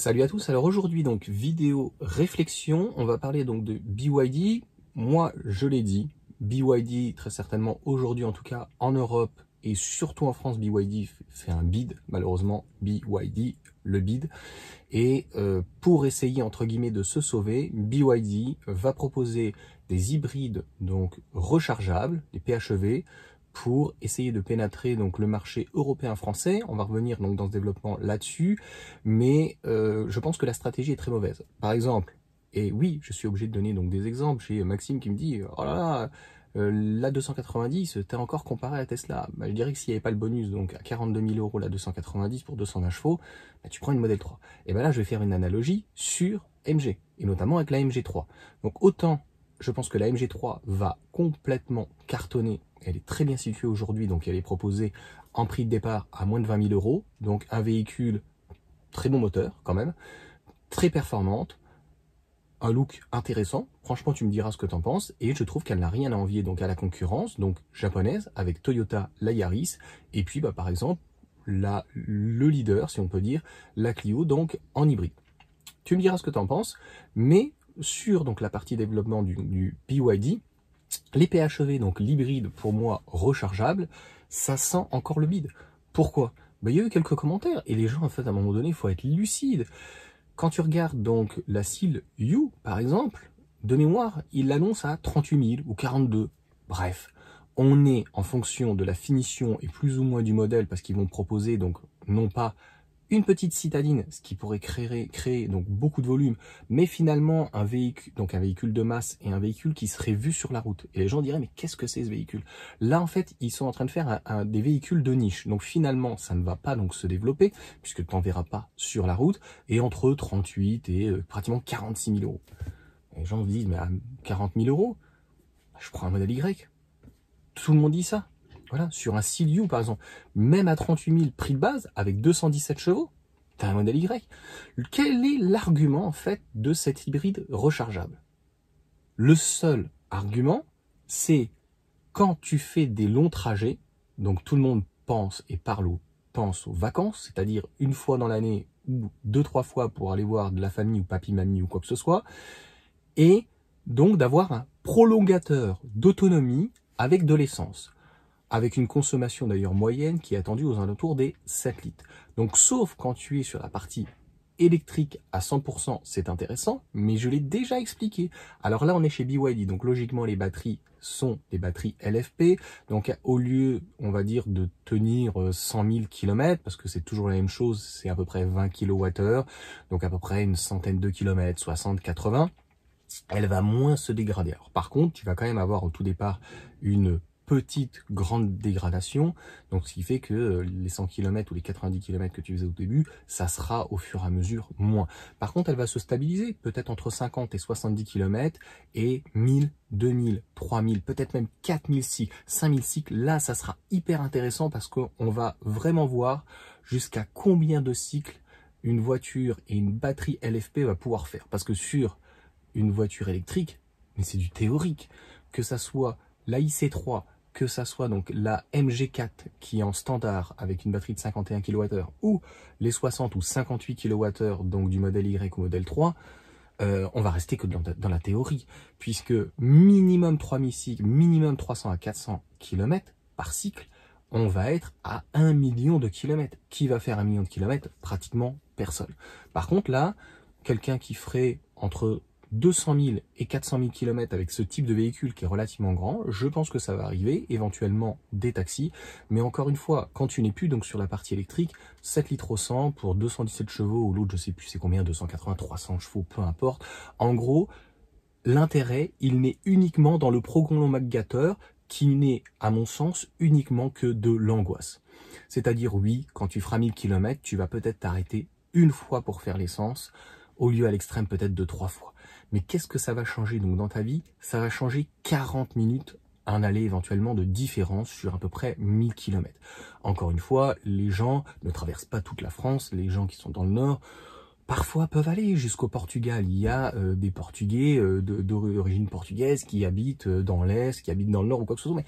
Salut à tous, alors aujourd'hui donc vidéo réflexion, on va parler donc de BYD, moi je l'ai dit, BYD très certainement aujourd'hui en tout cas en Europe et surtout en France BYD fait un bid, malheureusement BYD le bid, et euh, pour essayer entre guillemets de se sauver, BYD va proposer des hybrides donc rechargeables, des PHEV, pour essayer de pénétrer donc le marché européen français. On va revenir donc dans ce développement là-dessus, mais euh, je pense que la stratégie est très mauvaise. Par exemple, et oui, je suis obligé de donner donc des exemples. J'ai Maxime qui me dit oh là là, euh, la 290, t'es encore comparé à Tesla. Bah, je dirais que s'il n'y avait pas le bonus, donc à 42 000 euros la 290 pour 200 chevaux, bah, tu prends une Model 3. Et bien bah là, je vais faire une analogie sur MG, et notamment avec la MG3. Donc autant je pense que la MG3 va complètement cartonner. Elle est très bien située aujourd'hui, donc elle est proposée en prix de départ à moins de 20 000 euros. Donc un véhicule très bon moteur quand même, très performante, un look intéressant. Franchement, tu me diras ce que en penses. Et je trouve qu'elle n'a rien à envier donc à la concurrence, donc japonaise, avec Toyota, la Yaris, et puis bah, par exemple le leader, si on peut dire, la Clio, donc en hybride. Tu me diras ce que tu en penses, mais sur donc la partie développement du, du PYD, les PHEV, donc l'hybride pour moi rechargeable, ça sent encore le bide. Pourquoi bah, Il y a eu quelques commentaires et les gens, en fait, à un moment donné, il faut être lucide. Quand tu regardes donc la Seal U, par exemple, de mémoire, il l'annonce à 38 000 ou 42. Bref, on est en fonction de la finition et plus ou moins du modèle parce qu'ils vont proposer donc non pas une petite citadine, ce qui pourrait créer, créer donc beaucoup de volume, mais finalement un véhicule, donc un véhicule de masse et un véhicule qui serait vu sur la route. Et les gens diraient mais qu'est-ce que c'est ce véhicule Là en fait ils sont en train de faire des véhicules de niche. Donc finalement ça ne va pas donc se développer puisque tu n'en verras pas sur la route et entre 38 et euh, pratiquement 46 000 euros. les gens se disent mais à 40 000 euros, je prends un modèle Y. Tout le monde dit ça. Voilà, sur un Silvio par exemple, même à 38 000 prix de base, avec 217 chevaux, as un modèle Y. Quel est l'argument en fait de cet hybride rechargeable Le seul argument, c'est quand tu fais des longs trajets, donc tout le monde pense et parle aux, pense aux vacances, c'est-à-dire une fois dans l'année ou deux, trois fois pour aller voir de la famille ou papy, mamie ou quoi que ce soit, et donc d'avoir un prolongateur d'autonomie avec de l'essence avec une consommation d'ailleurs moyenne qui est attendue aux alentours des 7 litres. Donc sauf quand tu es sur la partie électrique à 100%, c'est intéressant, mais je l'ai déjà expliqué. Alors là, on est chez BYD, donc logiquement, les batteries sont des batteries LFP. Donc au lieu, on va dire, de tenir 100 000 km, parce que c'est toujours la même chose, c'est à peu près 20 kWh, donc à peu près une centaine de kilomètres, 60, 80, elle va moins se dégrader. par contre, tu vas quand même avoir au tout départ une petite, grande dégradation. Donc, ce qui fait que euh, les 100 km ou les 90 km que tu faisais au début, ça sera au fur et à mesure moins. Par contre, elle va se stabiliser peut-être entre 50 et 70 km et 1000, 2000, 3000, peut-être même 4000 cycles, 5000 cycles. Là, ça sera hyper intéressant parce qu'on va vraiment voir jusqu'à combien de cycles une voiture et une batterie LFP va pouvoir faire. Parce que sur une voiture électrique, mais c'est du théorique, que ça soit la IC3, que ça soit donc la MG4 qui est en standard avec une batterie de 51 kWh ou les 60 ou 58 kWh donc du modèle Y au modèle 3, euh, on va rester que dans, la théorie, puisque minimum 3 cycles, minimum 300 à 400 km par cycle, on va être à 1 million de kilomètres. Qui va faire 1 million de kilomètres Pratiquement personne. Par contre là, quelqu'un qui ferait entre 200 000 et 400 000 km avec ce type de véhicule qui est relativement grand, je pense que ça va arriver, éventuellement des taxis. Mais encore une fois, quand tu n'es plus donc sur la partie électrique, 7 litres au 100 pour 217 chevaux ou l'autre, je sais plus c'est combien, 280, 300 chevaux, peu importe. En gros, l'intérêt, il n'est uniquement dans le progondomagateur qui n'est, à mon sens, uniquement que de l'angoisse. C'est-à-dire, oui, quand tu feras 1000 km, tu vas peut-être t'arrêter une fois pour faire l'essence, au lieu à l'extrême peut-être de trois fois. Mais qu'est-ce que ça va changer Donc dans ta vie, ça va changer 40 minutes un aller éventuellement de différence sur à peu près 1000 km. Encore une fois, les gens ne traversent pas toute la France, les gens qui sont dans le nord parfois peuvent aller jusqu'au Portugal. Il y a euh, des Portugais euh, d'origine portugaise qui habitent euh, dans l'Est, qui habitent dans le Nord ou quoi que ce soit,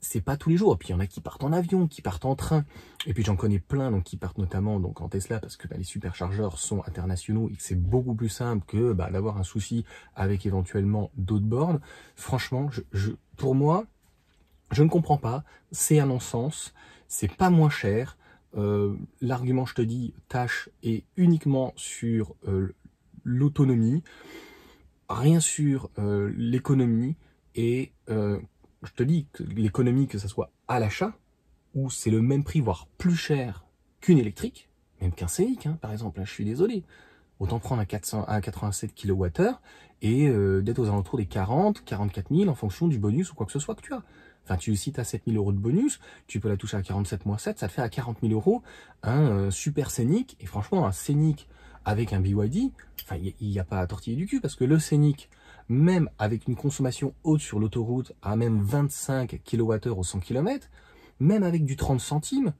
c'est pas tous les jours. Et puis il y en a qui partent en avion, qui partent en train. Et puis j'en connais plein donc qui partent notamment donc en Tesla parce que bah, les superchargeurs sont internationaux et que c'est beaucoup plus simple que bah, d'avoir un souci avec éventuellement d'autres bornes. Franchement, je, pour moi, je ne comprends pas. C'est un non-sens. C'est pas moins cher. Euh, l'argument, je te dis, tâche est uniquement sur euh, l'autonomie, rien sur euh, l'économie et je te dis que l'économie, que ça soit à l'achat, où c'est le même prix, voire plus cher qu'une électrique, même qu'un Scénic. Hein, par exemple, je suis désolé. Autant prendre un, 87 kWh et euh, d'être aux alentours des 40, 44 000 en fonction du bonus ou quoi que ce soit que tu as. Enfin, tu, si tu as 7 000 euros de bonus, tu peux la toucher à 47 7, ça te fait à 40 000 euros un euh, super scénic. Et franchement, un scénic avec un BYD, il n'y a, a, pas à tortiller du cul parce que le scénic même avec une consommation haute sur l'autoroute à même 25 kWh au 100 km, même avec du 30 centimes,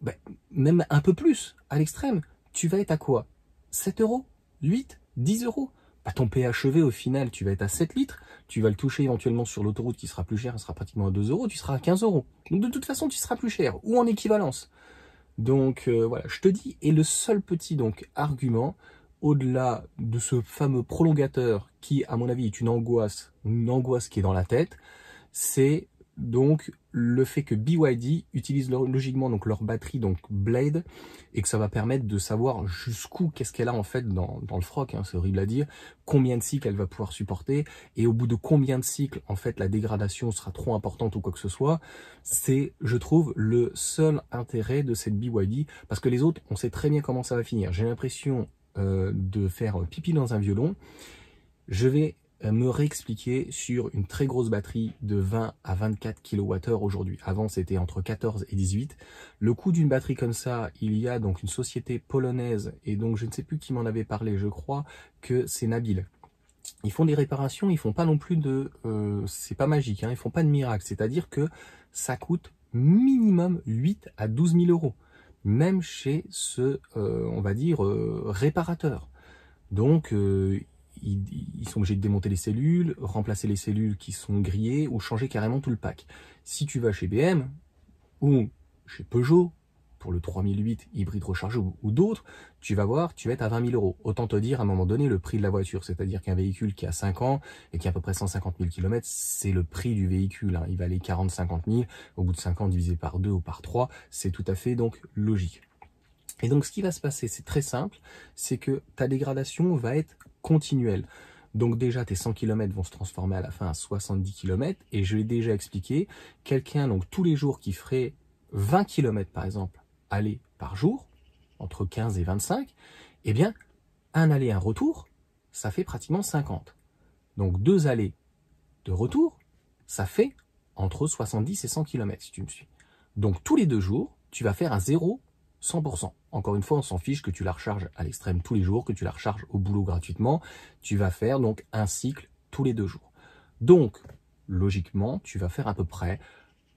ben, même un peu plus à l'extrême, tu vas être à quoi 7 euros 8 10 euros bah, ton PHEV au final, tu vas être à 7 litres, tu vas le toucher éventuellement sur l'autoroute qui sera plus chère, elle sera pratiquement à 2 euros, tu seras à 15 euros. Donc de toute façon, tu seras plus cher ou en équivalence. Donc euh, voilà, je te dis, et le seul petit donc argument, au-delà de ce fameux prolongateur qui, à mon avis, est une angoisse, une angoisse qui est dans la tête, c'est donc le fait que BYD utilise logiquement donc leur batterie donc Blade et que ça va permettre de savoir jusqu'où qu'est-ce qu'elle a en fait dans, le froc, hein, c'est horrible à dire, combien de cycles elle va pouvoir supporter et au bout de combien de cycles en fait la dégradation sera trop importante ou quoi que ce soit. C'est je trouve le seul intérêt de cette BYD parce que les autres on sait très bien comment ça va finir. J'ai l'impression euh, de faire pipi dans un violon, je vais euh, me réexpliquer sur une très grosse batterie de 20 à 24 kWh aujourd'hui. Avant, c'était entre 14 et 18. Le coût d'une batterie comme ça, il y a donc une société polonaise, et donc je ne sais plus qui m'en avait parlé, je crois que c'est Nabil. Ils font des réparations, ils font pas non plus de... Euh, c'est pas magique, hein, ils font pas de miracle. C'est-à-dire que ça coûte minimum 8 à 12 000 euros même chez ce, euh, on va dire, euh, réparateur. Donc, euh, ils, ils, sont obligés de démonter les cellules, remplacer les cellules qui sont grillées ou changer carrément tout le pack. Si tu vas chez BM ou chez Peugeot pour le 3008 hybride rechargeable ou, d'autres, tu vas voir, tu vas être à 20 000 euros. Autant te dire à un moment donné le prix de la voiture, c'est-à-dire qu'un véhicule qui a 5 ans et qui a à peu près 150 000 km, c'est le prix du véhicule. Hein. Il va aller 40-50 000, au bout de 5 ans divisé par 2 ou par 3, c'est tout à fait donc logique. Et donc ce qui va se passer, c'est très simple, c'est que ta dégradation va être continuelle. Donc déjà, tes 100 km vont se transformer à la fin à 70 km. Et je l'ai déjà expliqué, quelqu'un, donc tous les jours, qui ferait 20 km par exemple allées par jour, entre 15 et 25, eh bien, un aller, un retour, ça fait pratiquement 50. Donc deux allées de retour, ça fait entre 70 et 100 km, si tu me suis. Donc tous les deux jours, tu vas faire un 0 100%. Encore une fois, on s'en fiche que tu la recharges à l'extrême tous les jours, que tu la recharges au boulot gratuitement. Tu vas faire donc un cycle tous les deux jours. Donc, logiquement, tu vas faire à peu près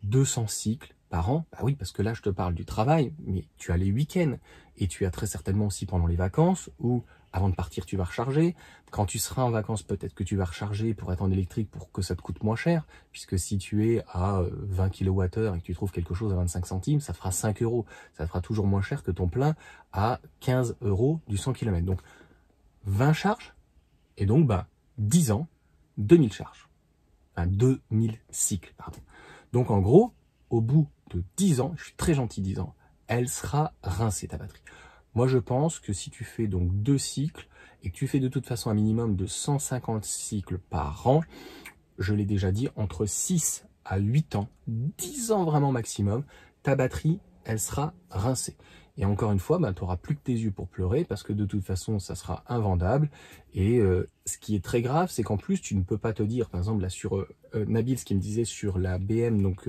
200 cycles par an. Bah oui, parce que là, je te parle du travail, mais tu as les week-ends et tu as très certainement aussi pendant les vacances ou avant de partir, tu vas recharger. Quand tu seras en vacances, peut-être que tu vas recharger pour être en électrique pour que ça te coûte moins cher, puisque si tu es à 20 euh, kWh et que tu trouves quelque chose à 25 centimes, ça fera 5 euros. Ça fera toujours moins cher que ton plein à 15 euros du 100 km. Donc, 20 charges et donc, bah, 10 ans, 2000 charges. Enfin, 2000 cycles, pardon. Donc, en gros, au bout de 10 ans, je suis très gentil 10 ans, elle sera rincée ta batterie. Moi je pense que si tu fais donc deux cycles et que tu fais de toute façon un minimum de 150 cycles par an, je l'ai déjà dit, entre 6 à 8 ans, 10 ans vraiment maximum, ta batterie, elle sera rincée. Et encore une fois, bah, tu n'auras plus que tes yeux pour pleurer parce que de toute façon, ça sera invendable. Et euh, ce qui est très grave, c'est qu'en plus, tu ne peux pas te dire, par exemple, là, sur euh, euh, Nabil, ce qu'il me disait sur la BM, donc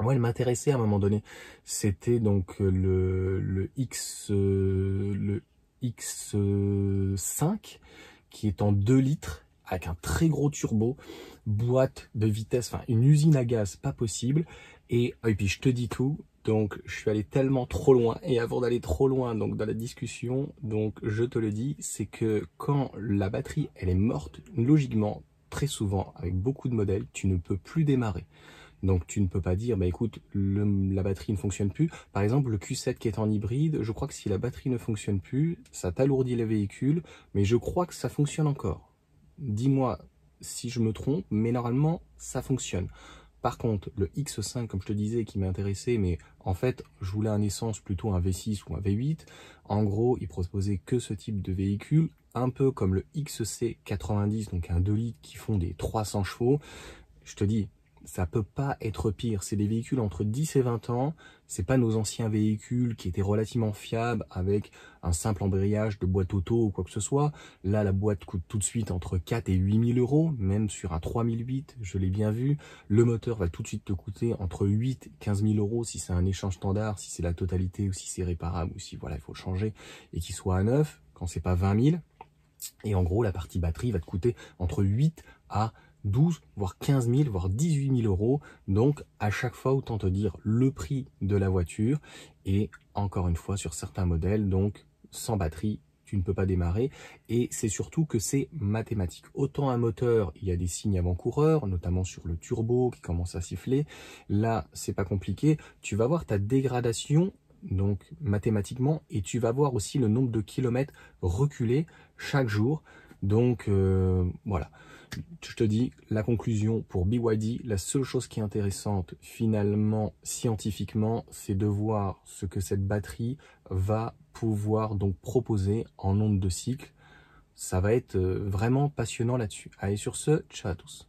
moi, elle m'intéressait à un moment donné. C'était donc euh, le, le X, euh, le X5 qui est en 2 litres avec un très gros turbo, boîte de vitesse, enfin une usine à gaz, pas possible. Et, puis je te dis tout, donc je suis allé tellement trop loin. Et avant d'aller trop loin donc dans la discussion, donc je te le dis, c'est que quand la batterie elle est morte, logiquement, très souvent, avec beaucoup de modèles, tu ne peux plus démarrer. Donc tu ne peux pas dire, bah écoute, la batterie ne fonctionne plus. Par exemple, le Q7 qui est en hybride, je crois que si la batterie ne fonctionne plus, ça t'alourdit le véhicule, mais je crois que ça fonctionne encore. Dis-moi si je me trompe, mais normalement, ça fonctionne. Par contre, le X5, comme je te disais, qui m'intéressait, mais en fait, je voulais un essence plutôt un V6 ou un V8. En gros, il proposait que ce type de véhicule, un peu comme le XC90, donc un 2 litres qui font des 300 chevaux. Je te dis, ça peut pas être pire. C'est des véhicules entre 10 et 20 ans. C'est pas nos anciens véhicules qui étaient relativement fiables avec un simple embrayage de boîte auto ou quoi que ce soit. Là, la boîte coûte tout de suite entre 4 et 8 000 euros, même sur un 3008, je l'ai bien vu. Le moteur va tout de suite te coûter entre 8 et 15 000 euros si c'est un échange standard, si c'est la totalité ou si c'est réparable ou si voilà, il faut le changer et qu'il soit à neuf quand c'est pas 20 000. Et en gros, la partie batterie va te coûter entre 8 à 12, voire 15 000, voire 18 000 euros. Donc à chaque fois, autant te dire le prix de la voiture. Et encore une fois, sur certains modèles, donc sans batterie, tu ne peux pas démarrer. Et c'est surtout que c'est mathématique. Autant un moteur, il y a des signes avant-coureurs, notamment sur le turbo qui commence à siffler. Là, c'est pas compliqué. Tu vas voir ta dégradation donc mathématiquement, et tu vas voir aussi le nombre de kilomètres reculés chaque jour. Donc euh, voilà je te dis, la conclusion pour BYD, la seule chose qui est intéressante finalement scientifiquement, c'est de voir ce que cette batterie va pouvoir donc proposer en nombre de cycles. Ça va être euh, vraiment passionnant là-dessus. Allez sur ce, ciao à tous.